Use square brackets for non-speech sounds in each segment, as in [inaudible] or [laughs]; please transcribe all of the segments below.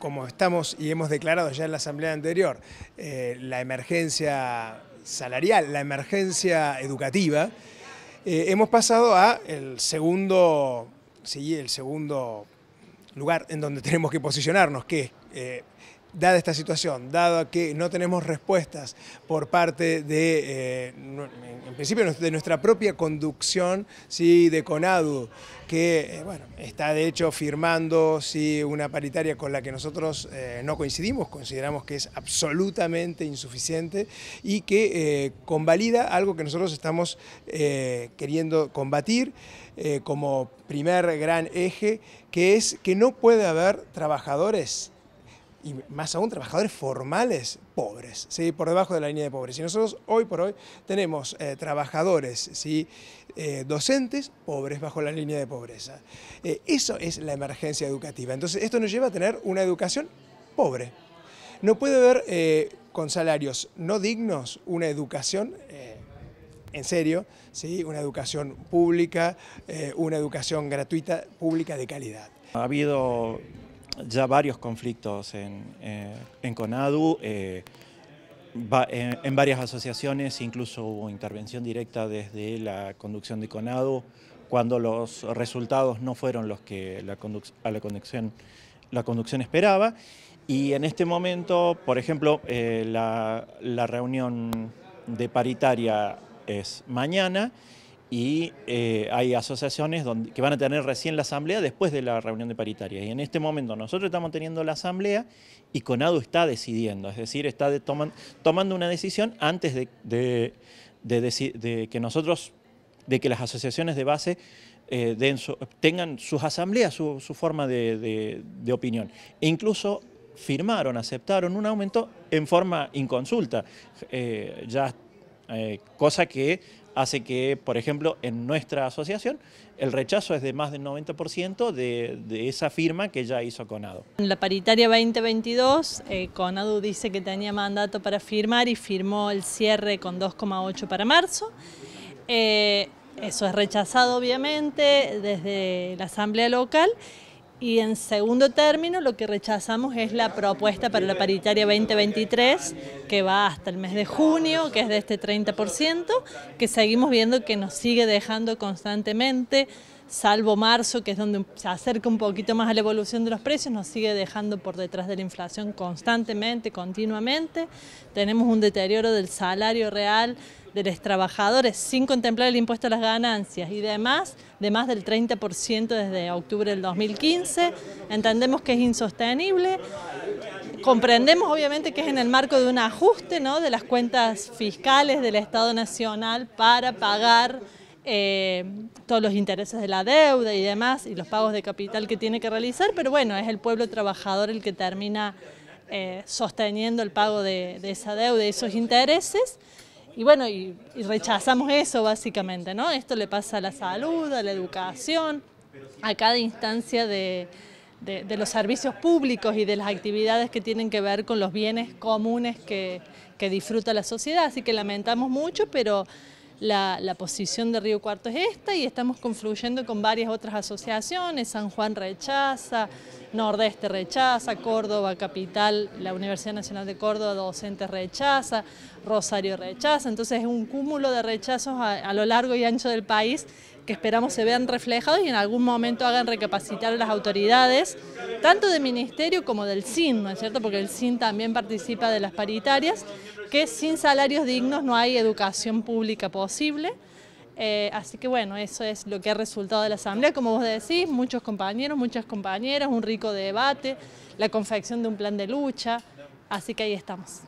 como estamos y hemos declarado ya en la asamblea anterior, eh, la emergencia salarial, la emergencia educativa, eh, hemos pasado a el segundo, sí, el segundo lugar en donde [laughs] tenemos que posicionarnos, que es eh, dada esta situación, dado que no tenemos respuestas por parte de, eh, en principio, de nuestra propia conducción, sí, de CONADU, que eh, está de hecho firmando sí, una paritaria con la que nosotros eh, no coincidimos, consideramos que es absolutamente insuficiente y que convalida algo que nosotros estamos queriendo combatir como primer gran eje, que es que no puede haber trabajadores y más aún trabajadores formales pobres, ¿sí? por debajo de la línea de pobreza. Y nosotros hoy por hoy tenemos eh, trabajadores, ¿sí? Eh, docentes pobres bajo la línea de pobreza. Eh, eso es la emergencia educativa. Entonces esto nos lleva a tener una educación pobre. No puede haber con salarios no dignos una educación en serio, ¿sí? una educación pública, una educación gratuita, pública de calidad. Ha habido ya varios conflictos en, eh, CONADU, eh, eh, en, varias asociaciones, incluso hubo intervención directa desde la conducción de CONADU, cuando los resultados no fueron los que la la conducción, esperaba. Y en este momento, por ejemplo, la, la reunión de paritaria es mañana y eh, hay asociaciones donde, que van a tener recién la asamblea después de la reunión de paritaria. Y en este momento nosotros estamos teniendo la asamblea y Conado está decidiendo, es decir, está tomando una decisión antes de, de, que nosotros, de que las asociaciones de base eh, tengan sus asambleas, su, forma de, opinión. E incluso firmaron, aceptaron un aumento en forma inconsulta. Eh, ya, cosa que hace que, por ejemplo, en nuestra asociación el rechazo es de más del 90% de, esa firma que ya hizo Conado. En la paritaria 2022, eh, Conado dice que tenía mandato para firmar y firmó el cierre con 2,8 para marzo. Eh, eso es rechazado, obviamente, desde la Asamblea Local y en segundo término, lo que rechazamos es la propuesta para la paritaria 2023, que va hasta el mes de junio, que es de este 30%, que seguimos viendo que nos sigue dejando constantemente salvo marzo, que es donde se acerca un poquito más a la evolución de los precios, nos sigue dejando por detrás de la inflación constantemente, continuamente. Tenemos un deterioro del salario real de los trabajadores sin contemplar el impuesto a las ganancias y demás, de más del 30% desde octubre del 2015. Entendemos que es insostenible. Comprendemos obviamente que es en el marco de un ajuste ¿no? de las cuentas fiscales del Estado Nacional para pagar eh, todos los intereses de la deuda y demás, y los pagos de capital que tiene que realizar, pero bueno, es el pueblo trabajador el que termina eh, sosteniendo el pago de, esa deuda y esos intereses, y bueno, y, rechazamos eso básicamente, ¿no? Esto le pasa a la salud, a la educación, a cada instancia de, los servicios públicos y de las actividades que tienen que ver con los bienes comunes que, que disfruta la sociedad. Así que lamentamos mucho, pero la, posición de Río Cuarto es esta y estamos confluyendo con varias otras asociaciones, San Juan rechaza, Nordeste rechaza, Córdoba Capital, la Universidad Nacional de Córdoba Docentes rechaza, Rosario rechaza, entonces es un cúmulo de rechazos a lo largo y ancho del país que esperamos se vean reflejados y en algún momento hagan recapacitar a las autoridades, tanto del Ministerio como del SIN, ¿no es cierto? Porque el SIN también participa de las paritarias, que sin salarios dignos no hay educación pública posible. Eh, así que bueno, eso es lo que ha resultado de la asamblea. Como vos decís, muchos compañeros, muchas compañeras, un rico debate, la confección de un plan de lucha. Así que ahí estamos.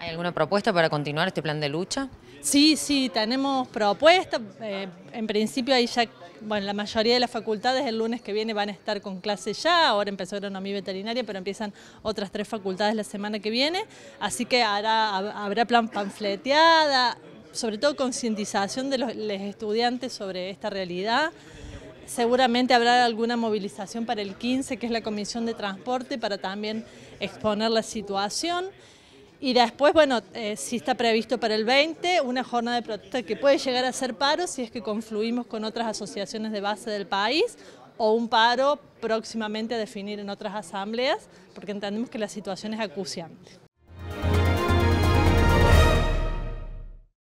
¿Hay alguna propuesta para continuar este plan de lucha? Sí, sí, tenemos propuestas. Eh, en principio ahí ya, bueno, la mayoría de las facultades el lunes que viene van a estar con clase ya, ahora empezó mi veterinaria, pero empiezan otras tres facultades la semana que viene, así que hará, habrá plan panfleteada, sobre todo concientización de los, los estudiantes sobre esta realidad. Seguramente habrá alguna movilización para el 15, que es la Comisión de Transporte, para también exponer la situación. Y después, bueno, eh, si está previsto para el 20 una jornada de protesta que puede llegar a ser paro si es que confluimos con otras asociaciones de base del país o un paro próximamente a definir en otras asambleas, porque entendemos que la situación es acuciante.